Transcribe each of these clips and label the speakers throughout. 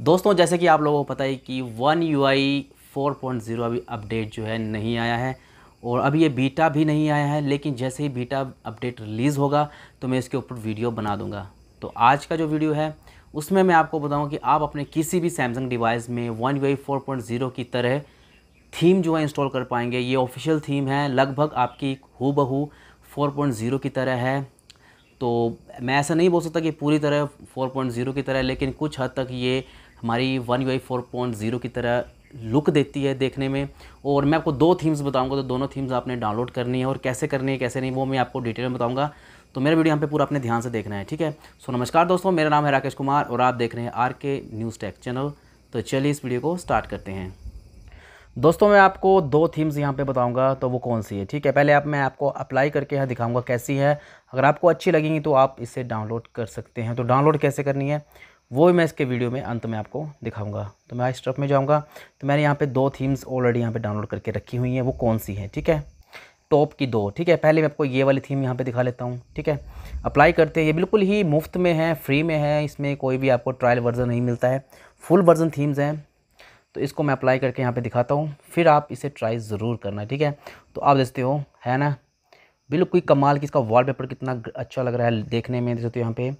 Speaker 1: दोस्तों जैसे कि आप लोगों को पता है कि one U I four point zero अभी अपडेट जो है नहीं आया है और अभी ये बीटा भी नहीं आया है लेकिन जैसे ही बीटा अपडेट रिलीज़ होगा तो मैं इसके ऊपर वीडियो बना दूंगा तो आज का जो वीडियो है उसमें मैं आपको बताऊँ कि आप अपने किसी भी सैमसंग डिवाइस में one U I four point zero की तरह थीम जो है इंस्टॉल कर पाएंगे ये ऑफिशियल थीम है लगभग आपकी हु बहू फोर पॉइंट ज़ीरो की तरह है तो मैं ऐसा नहीं बोल सकता कि पूरी तरह 4.0 की तरह लेकिन कुछ हद तक ये हमारी one U I four point zero की तरह लुक देती है देखने में और मैं आपको दो थीम्स बताऊंगा तो दोनों थीम्स आपने डाउनलोड करनी है और कैसे करनी है कैसे नहीं वो मैं आपको डिटेल में बताऊंगा तो मेरा वीडियो यहाँ पे पूरा अपने ध्यान से देखना है ठीक है सो नमस्कार दोस्तों मेरा नाम है राकेश कुमार और आप देख रहे हैं आर के न्यूज़ टेक चैनल तो चलिए इस वीडियो को स्टार्ट करते हैं दोस्तों मैं आपको दो थीम्स यहाँ पे बताऊँगा तो वो कौन सी है ठीक है पहले आप मैं आपको अप्लाई करके यहाँ दिखाऊँगा कैसी है अगर आपको अच्छी लगेंगी तो आप इसे डाउनलोड कर सकते हैं तो डाउनलोड कैसे करनी है वो भी मैं इसके वीडियो में अंत में आपको दिखाऊंगा तो मैं इस स्टॉप में जाऊंगा तो मैंने यहाँ पे दो थीम्स ऑलरेडी यहाँ पे डाउनलोड करके रखी हुई हैं वो कौन सी हैं ठीक है टॉप की दो ठीक है पहले मैं आपको ये वाली थीम यहाँ पे दिखा लेता हूँ ठीक है अप्लाई करते हैं ये बिल्कुल ही मुफ्त में है फ्री में है इसमें कोई भी आपको ट्रायल वर्जन नहीं मिलता है फुल वर्जन थीम्स हैं तो इसको मैं अप्लाई करके यहाँ पर दिखाता हूँ फिर आप इसे ट्राई ज़रूर करना ठीक है तो आप देखते हो है ना बिल्कुल कमाल की इसका वॉलपेपर कितना अच्छा लग रहा है देखने में देखते हो तो यहाँ पर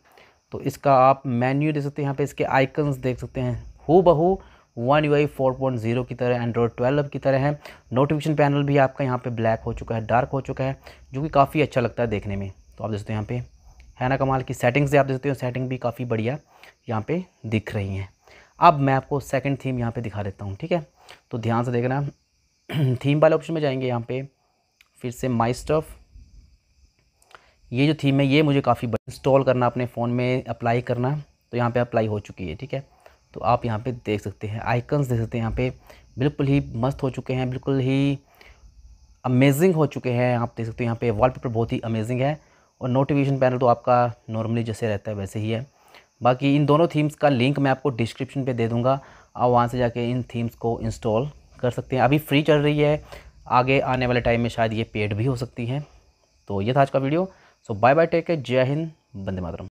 Speaker 1: तो इसका आप मेन्यू देख सकते हैं यहाँ पे इसके आइकन्स देख सकते हैं हु बहू one U I four point zero की तरह एंड्रॉयड ट्वेल्व की तरह है नोटिफिकेशन पैनल भी आपका यहाँ पे ब्लैक हो चुका है डार्क हो चुका है जो कि काफ़ी अच्छा लगता है देखने में तो आप देख सकते हैं यहाँ पे है ना कमाल की सेटिंग्स से आप देख सकते हो सेटिंग भी काफ़ी बढ़िया यहाँ पर दिख रही हैं अब मैं आपको सेकेंड थीम यहाँ पर दिखा देता हूँ ठीक है तो ध्यान से देखना थीम वाले ऑप्शन में जाएंगे यहाँ पर फिर से माई स्टफ़ ये जो थीम है ये मुझे काफ़ी इंस्टॉल करना अपने फ़ोन में अप्लाई करना तो यहाँ पे अप्लाई हो चुकी है ठीक है तो आप यहाँ पे देख सकते हैं आइकन्स देख सकते हैं यहाँ पे बिल्कुल ही मस्त हो चुके हैं बिल्कुल ही अमेजिंग हो चुके हैं आप देख सकते हो यहाँ पे वॉलपेपर बहुत ही अमेजिंग है और नोटिफिकेशन पैनल तो आपका नॉर्मली जैसे रहता है वैसे ही है बाकी इन दोनों थीम्स का लिंक मैं आपको डिस्क्रिप्शन पर दे दूँगा आप वहाँ से जाके इन थीम्स को इंस्टॉल कर सकते हैं अभी फ्री चल रही है आगे आने वाले टाइम में शायद ये पेड भी हो सकती हैं तो ये था आज का video so bye bye take care जय हिंद बंदे मातरम